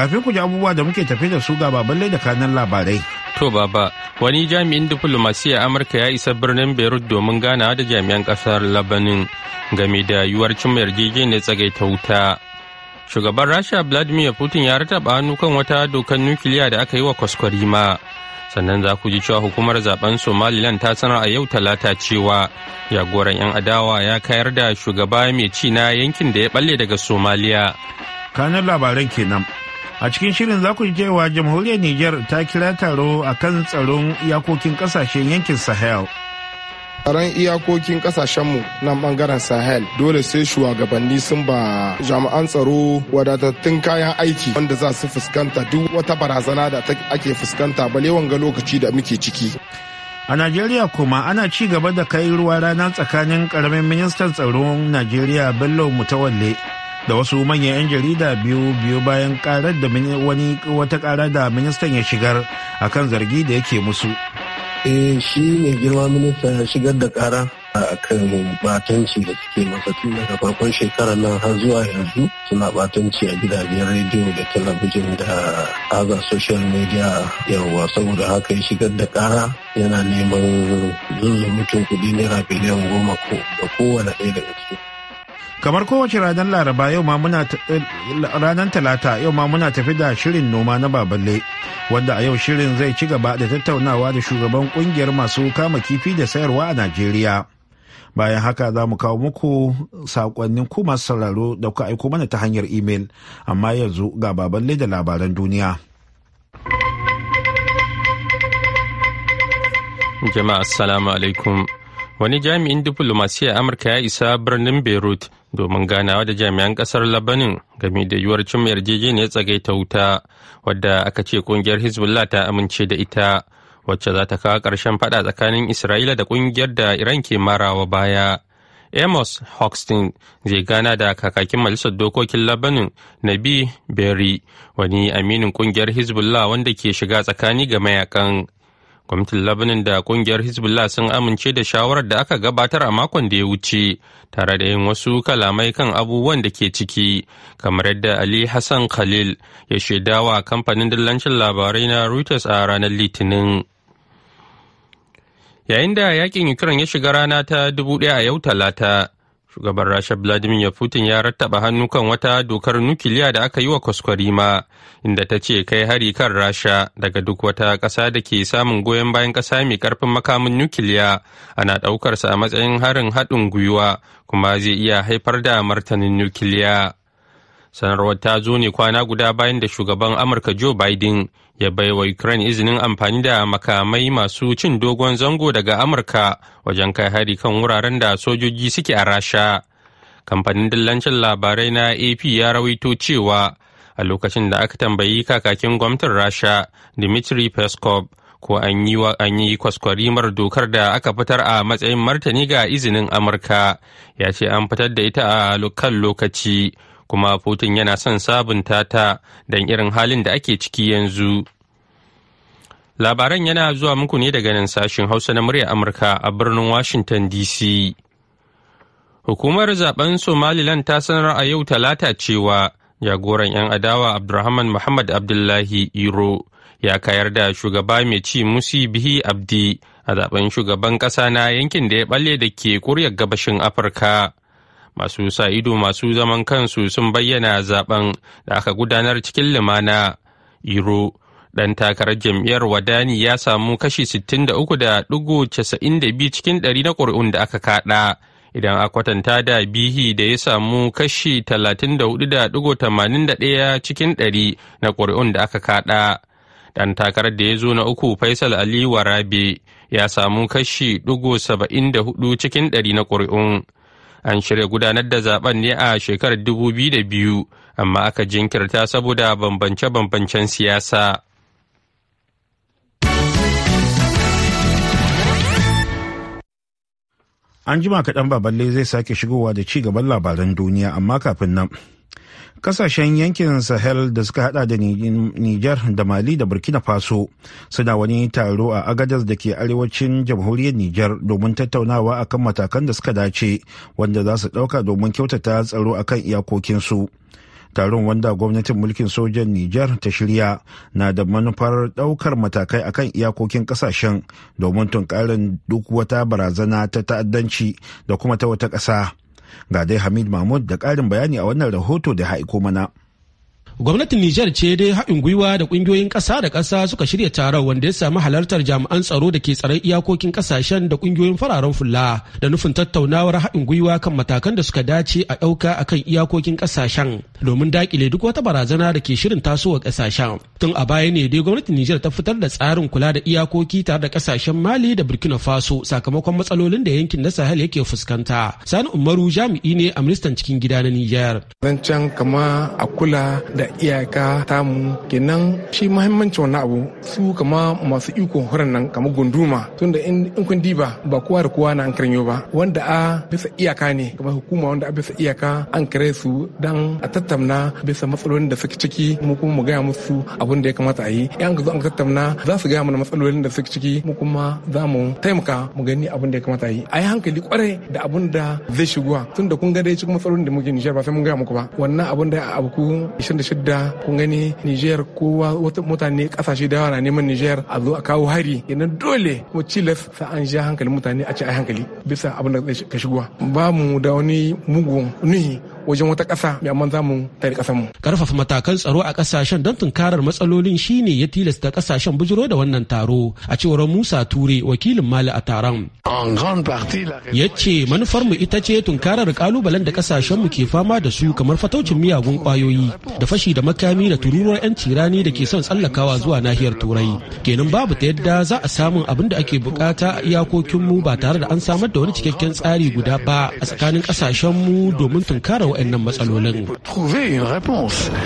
kafin ku ji abubuwa da muke tafe da su ga baban da kanan labarai. To baba, wani jami'in diflomasiya Amurka ya isa birnin Beirut domin ganawa da jami'an kasar Labanin game da yiwuwar cimma yarjejeniyar tsagaita wuta. Shugaban Rasha Vladimir Putin ya rataba hannu kan wata dokar nukiliya da aka yi wa kwaskwarima. Sannan za ku ji cewa hukumar zaben Somaliland ta sanar a yau talata cewa jagoran 'yan adawa ya kayar da shugaba mai ci na yankin da ya balle daga Somaliya. Kanan labaran kenan. a cikin shirin za ku ji cewa jamhuriyar niger ta kira taro a kan tsaron iyakokin kasashen yankin sahel tsaron iyakokin kasashenmu na bangaren sahel dole sai shugabanni sun ba jami'an tsaro wadatattun kayan aiki wanda za su fuskanta duk wata barazana da ake fuskanta bale wanga lokaci da muke ciki a najeriya kuma ana ci gaba da kai ruwa rana tsakanin karamin ministan tsaron najeriya bello mutawalle da wasu manyan 'yan jarida biyu biyu bayan karar da wani wata kara da ministan ya shigar akan zargi da yake musu. eh shi ne girma ministan ya shigar da kara a kan batanci da suke masa tun daga farkon shekarar nan har zuwa yanzu suna batanci a gidajen rediyo da talabijin da haza social media yawa saboda haka ya shigar da kara yana neman mutum kudi naira biliyan goma ko da kowane ɗaya daga cikin kamar kowace ranar laraba yau ma muna eh, ranar talata yau ma muna tafi da shirin noma na baballe wanda a yau shirin zai ci gaba da tattaunawa da shugaban kungiyar masu kama kifi da sayarwa a najeriya bayan haka za mu kawo muku sakonnin kuma sauraro da kuka aiko mana ta hanyar imel amma yanzu ga baballe da labaran duniya jama'a assalamu alaikum wani jami'in a amurka ya isa birnin beirut domin ganawa da jami'an kasar labanin game da yiwuwar cimma yarjejeniyar tsagaita wuta wadda aka ce kungiyar hezbollah ta amince da ita wacce za ta kawo ƙarshen fada tsakanin isra'ila da kungiyar da iran ke marawa baya amos hoxton zai gana da kakakin majalisar dokokin labanin nabi berry wani aminin kungiyar hezbollah wanda ke shiga tsakani ga mayakan Kwamitin Labanin da kungiyar Hezbollah sun amince da shawarar da aka gabatar a makon da ya wuce tare da yin wasu kalamai kan abubuwan da ke ciki, kamar yadda Ali Hassan Khalil ya shaidawa kamfanin dillancin labarai na Reuters a ranar Litinin. Yayin da yakin Ukraine ya shiga rana ta dubu ɗaya a yau talata, shugaban rasha vladimir putin ya rattaba hannu kan wata dokar nukiliya da aka yi wa kwaskwarima inda ta ce kai hari kan rasha daga duk wata ƙasa da ke samun goyon bayan ƙasa mai ƙarfin makamin nukiliya ana ɗaukarsa a matsayin harin haɗin gwiwa kuma zai iya haifar da martanin nukiliya sanarwar ta zo ne kwana guda bayan da shugaban amurka joe biden ya baiwa ukraine izinin amfani da makamai masu cin dogon zango daga amurka wajen kai hari kan wuraren da sojoji suke a rasha kamfanin dillancin labarai na ap ya rawaito cewa a lokacin da aka tambayi kakakin gwamnatin rasha dmitry peskov ko an yi kwaskwarimar dokar da aka fitar a matsayin martani ga izinin amurka ya ce an fitar da ita a kan lokaci kuma putin yana son sabunta ta don irin halin da ake ciki yanzu labaran yana zuwa muku ne daga nan sashen hausa na murya amurka a birnin washington dc hukumar zaben somaliland ta sanar a yau talata cewa jagoran 'yan adawa abdulrahman muhammad abdullahi iro ya kayar da shugaba mai ci musi bihi abdi a zaben shugaban ƙasa na yankin da ya balle da ke kuryar gabashin afirka masu sa ido masu zaman kansu sun bayyana zaben da aka gudanar cikin limana iro ɗan takarar jam'iyyar wadani ya samu kashi 63.92 cikin ɗari na ƙuri'un da aka kaɗa idan a kwatanta da bihi da ya samu kashi 34.81 cikin ɗari na ƙuri'un da aka kaɗa ɗan takarar da ya zo na uku faisal ali warabe ya samu kashi 74 cikin ɗari na ƙuri'un an shirya gudanar da zaben ne a shekarar dubu da biyu amma aka jinkirta saboda bambance-bambancen siyasa. An jima kaɗan baballe zai sake shigowa da ci gaban labaran duniya amma kafin nan kasashen yankin sahel da suka hada da niger da mali da burkina faso suna wani taro a agadas da ke arewacin jamhuriyar niger domin tattaunawa akan matakan da suka dace wanda za su dauka domin kyautata tsaro akan iyakokinsu taron wanda gwamnatin mulkin sojan niger ta shirya na da manufar daukar matakai akan iyakokin kasashen domin tunkarin duk wata barazana ta ta'addanci da kuma ta wata ƙasa. Ga dai Hamid Mahmud da ƙarin bayani a wannan rahoto da haiko mana. gwamnatin nijar ce dai haɗin gwiwa da ƙungiyoyin ƙasa da ƙasa suka shirya taron wanda ya sami halartar jami'an tsaro da ke tsaron iyakokin ƙasashen da ƙungiyoyin fararen fulla da nufin tattaunawar haɗin gwiwa kan matakan da suka dace a ɗauka a kan iyakokin ƙasashen domin daƙile duk wata barazana da ke shirin tasowa ƙasashen tun a baya ne dai gwamnatin nijar ta fitar da tsarin kula da iyakoki tare da ƙasashen mali da burkina faso sakamakon matsalolin da yankin na sahel yake fuskanta sani umaru jami'i ne a ministan cikin gida na nijar. zancen kama a kula da iyaka tamu kenan shi muhimmancin wannan abu su kama masu iko horon nan kama gunduma tunda in kun diba ba kowa da kowa na an karanyo ba wanda a bisa iyaka ne kamar hukuma wanda a bisa iyaka an kare su dan a tattamna bisa matsalolin da suke ciki mu kuma mu gaya musu abin da ya kamata a yi yan ka zo an tattamna za su gaya mana matsalolin da suke ciki mu kuma za mu taimaka mu gani abin da ya kamata a yi a yi hankali kwarai da abin da zai shigowa tunda kun ga dai cikin matsalolin da muke nishar ba sai mun gaya muku ba wannan abin da ya abu 26 yadda kun gani Niger kowa wata mutane kasashe da yawa na neman Niger a zo a kawo hari idan dole kuma cilas sa an ja hankalin mutane a ci a hankali bisa abin da ka shigowa ba mu da wani mugun nuhi wajen wata ƙasa mai amman zamu tare ƙasar mu karfafa matakan tsaro a ƙasashen don tunkarar matsalolin shine ya tilasta ƙasashen bujiro da wannan taro a cewar Musa Ture wakilin Mali a taron ya ce manufar mu ita ce tunkarar kalubalen da ƙasashen mu ke fama da su kamar fataucin miyagun ƙwayoyi, da fashi da makami da tururuwar 'yanci rani da ke son tsallakawa zuwa nahiyar turai kenan babu ta yadda za a samun abin da ake bukata a iyakokinmu ba tare da an samar da wani cikakken tsari guda ba a tsakanin ƙasashenmu domin tunkarar waɗannan matsalolin.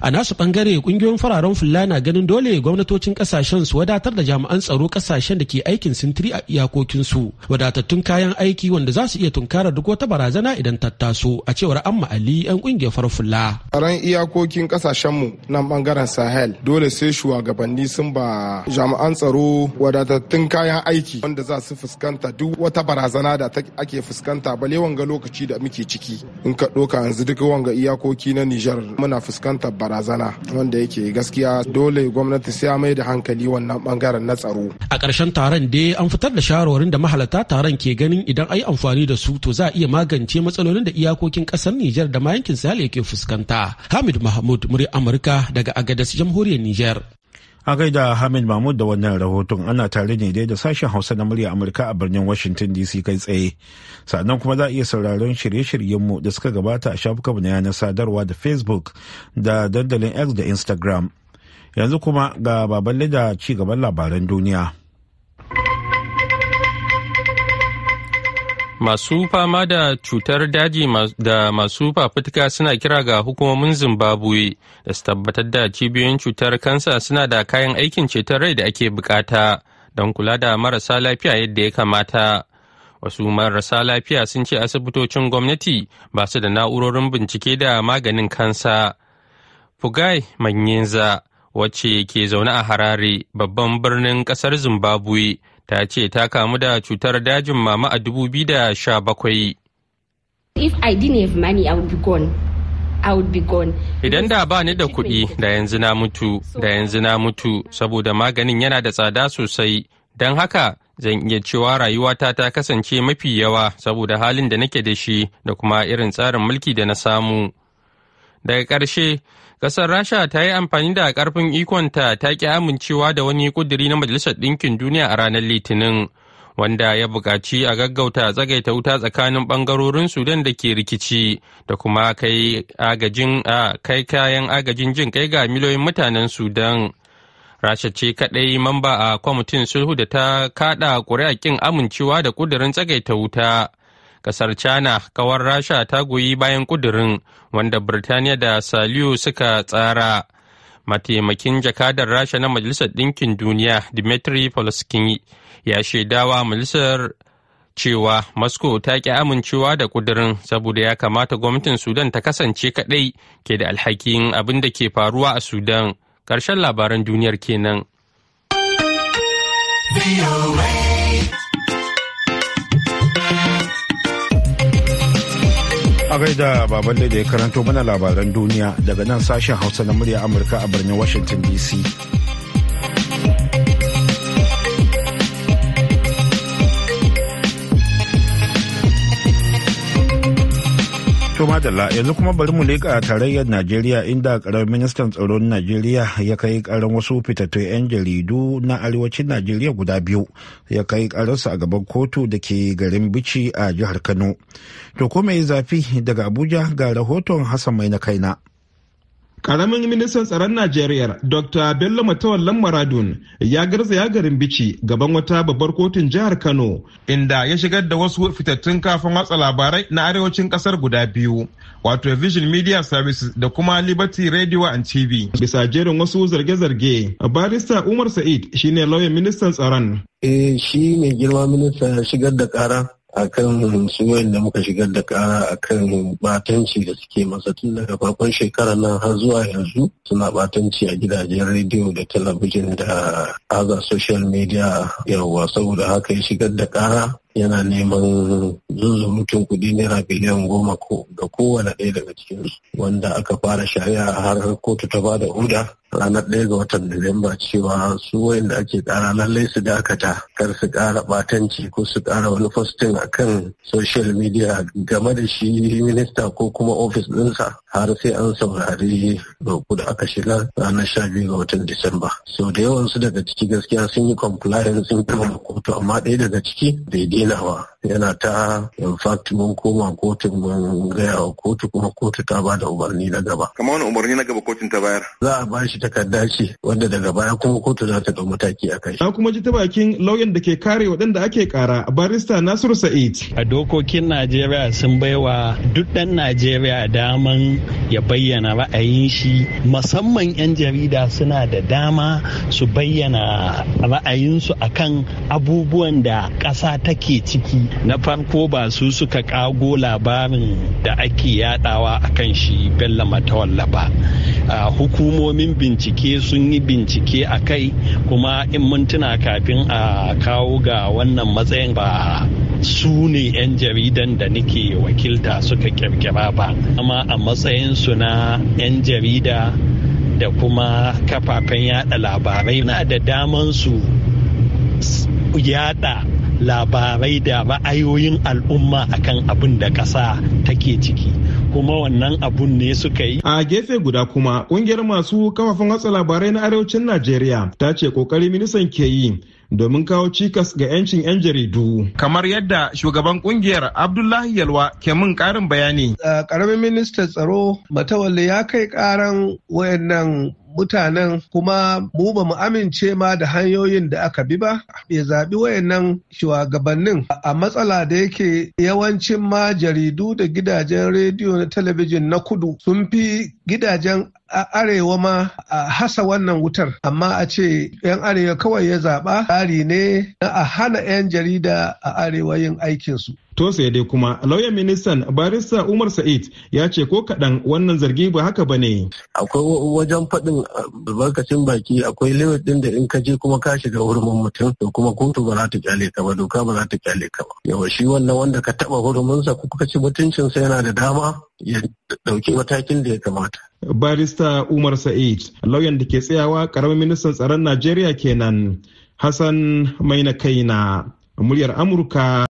A nasu ɓangare ƙungiyoyin fararen fulla na ganin dole gwamnatocin kasashen su wadatar da jami'an tsaro ƙasashen da ke aikin sintiri a iyakokinsu wadatattun kayan aiki wanda za su iya tunkarar duk wata barazana idan ta taso a cewar Amma Ali 'yan ƙungiyar farar fulla. Tsaron iyakokin mu nan bangaren Sahel dole sai shugabanni sun ba jami'an tsaro wadatattun kayan aiki wanda za su fuskanta duk wata barazana da ake fuskanta balewan ga lokaci da muke ciki in ka ɗoka yanzu duk wanga iyakoki na Nijar muna fuskantar barazana wanda yake gaskiya dole gwamnati sai mai da hankali wannan bangaren na tsaro. A ƙarshen taron dai an fitar da shawarwarin da mahalata taron ke ganin idan ai amfani da su to za a iya magance matsalolin da iyakokin ƙasar Nijar da ma yankin Sahel yake fuskanta. Hamid Mahmud, muri Amurka daga Agadas, Jamhuriyar Nijar. A gaida Hamid Mahmud da wannan rahoton ana tare ne dai da sashen Hausa na murya Amurka a birnin Washington DC kai tsaye. Sannan kuma za a iya sauraron shirye-shiryenmu da suka gabata a shafukanmu na yanar sadarwa da Facebook da dandalin X da Instagram. Yanzu kuma ga baballe da ci gaban labaran duniya. Masu fama da cutar daji da masu fafutuka suna kira ga hukumomin Zimbabwe da su tabbatar da cibiyoyin cutar kansa suna da kayan aikin ceton rai da ake bukata don kula da marasa lafiya yadda ya kamata. Wasu marasa lafiya sun ce asibitocin gwamnati ba su da na'urorin bincike da maganin kansa. Fugai Manyenza wacce ke zaune a Harare babban birnin kasar Zimbabwe. ta ce ta kamu da cutar dajin mama a 2017. If I didn't have I would be Idan da ba ni da kuɗi da yanzu na mutu, da yanzu na mutu, saboda maganin yana da tsada sosai, don haka zan iya cewa rayuwata ta kasance mafi yawa saboda halin da nake da shi da kuma irin tsarin mulki da na samu. Daga ƙarshe, Ƙasar Rasha ta yi amfani da ƙarfin ikonta ta ƙi amincewa da wani ƙuduri na Majalisar Ɗinkin Duniya a ranar Litinin, wanda ya buƙaci a gaggauta tsagaita wuta tsakanin ɓangarorin Sudan da ke rikici da kuma kai agajin a kai kayan agajin jin kai ga miliyoyin mutanen Sudan. Rasha ce kaɗai mamba a kwamitin sulhu da ta kaɗa ƙuri'a ƙin amincewa da ƙudurin tsagaita wuta. Kasar China kawar Rasha ta goyi bayan kudirin wanda Birtaniya da Saliu suka tsara. Mataimakin jakadar Rasha na Majalisar Ɗinkin Duniya Dmitry polskin ya shaidawa Majalisar cewa Moscow ta ki amincewa da kudirin saboda ya kamata gwamnatin Sudan ta kasance kaɗai ke da alhakin abin da ke faruwa a Sudan. karshen labaran duniyar kenan. way. A gaida baban da ya karanto mana labaran duniya daga nan sashen Hausa na murya Amurka a birnin Washington DC. To madalla yanzu kuma bari mu leƙa tarayyar Najeriya inda ƙarar ministan tsaron Najeriya ya kai ƙaran wasu fitattun 'yan jaridu na arewacin Najeriya guda biyu ya kai ƙararsa a gaban kotu da ke garin bici a jihar Kano. To ko mai zafi daga Abuja ga rahoton Hassan Mai na kaina. Karamin ministan tsaron Najeriya Dr. Bello Matawallan Maradun ya garzaya garin Bici gaban wata babbar kotun jihar Kano inda ya shigar da wasu fitattun kafin watsa labarai na arewacin kasar guda biyu wato Vision Media Services da kuma Liberty Radio and TV. Bisa jerin wasu zarge-zarge, barista Umar Sa'id shine lauyan ministan tsaron. Eh shi ne girma minista shigar da kara akan su da muka shigar da kara akan batanci da suke masa tun daga farkon shekara nan har zuwa yanzu suna batanci a gidajen rediyo da talabijin da aza social media yawa saboda haka ya shigar da kara yana neman zuzumutun kuɗi naira biliyan goma ga kowane ɗaya daga cikinsu wanda aka fara shari'a har kotu ta ba da huda ranar ɗaya ga watan Nuwamba cewa su wayanda ake ƙara lallai su dakata kar su ƙara ɓatanci ko su ƙara wani fostin a kan social media game da shi minista ko kuma ofis ɗinsa har sai an saurari roƙo da aka shiga ranar sha biyu ga watan Disamba. Sau da yawan su daga ciki gaskiya sun yi compliance sun kama kotu amma ɗaya daga ciki daidai لهوا yana ta in fact mun koma kotun mun gaya wa kotu kuma kotu ta ba da umarni na gaba. Kamar wani umarni na gaba kotun ta bayar? Za a ba shi takarda ce wanda daga baya kuma kotu za ta ɗau mataki a kai. Na kuma ji ta bakin lauyan da ke kare waɗanda ake kara barista Nasiru Sa'id. A dokokin Najeriya sun baiwa duk ɗan Najeriya daman ya bayyana ra'ayin shi musamman 'yan jarida suna da dama su bayyana ra'ayinsu akan abubuwan da ƙasa take ciki na farko ba su suka kago labarin da ake yadawa a kan shi bello matawalla ba hukumomin bincike sun yi bincike a kai kuma in mintuna kafin a kawo ga wannan matsayin ba su ne 'yan jaridan da nake wakilta suka kirkira ba amma a matsayin su na 'yan jarida da kuma kafafen yada labarai na da daman su yada labarai da ra'ayoyin al'umma akan abin da ƙasa take ciki kuma wannan abun ne suka yi. A gefe guda kuma kungiyar masu kafafen watsa labarai na arewacin Najeriya ta ce kokari ministan ke yi domin kawo cikas ga 'yancin 'yan jaridu. Kamar yadda shugaban kungiyar Abdullahi Yalwa ke mun karin bayani. Karamin ministan tsaro Matawalle ya kai karan wayannan mutanen kuma mu ba mu amince ma da hanyoyin da aka bi ba ya zaɓi wayannan shugabannin a matsala da yake yawancin ma jaridu da gidajen rediyo na talabijin na kudu sun fi gidajen a arewa ma a hasa wannan wutar amma a ce 'yan arewa kawai ya zaɓa tsari ne na a hana 'yan jarida a arewa yin aikinsu To sai dai kuma lauyan ministan barista Umar Sa'id ya ce ko kaɗan wannan zargi ba haka ba ne. Akwai wajen faɗin ah, albarkacin baki akwai limit ɗin da in ka je kuma ka shiga hurumin mutum to kuma kotu ba za ta kyale ka ba doka ba za ta kyale ka ba. Yawa shi wannan wanda ka taɓa huruminsa ko ka ci mutuncinsa yana da dama ya ɗauki matakin da ya kamata. Barista Umar Sa'id lauyan da ke tsayawa ƙaramin ministan tsaron Najeriya kenan Hassan Maina Kaina muryar Amurka.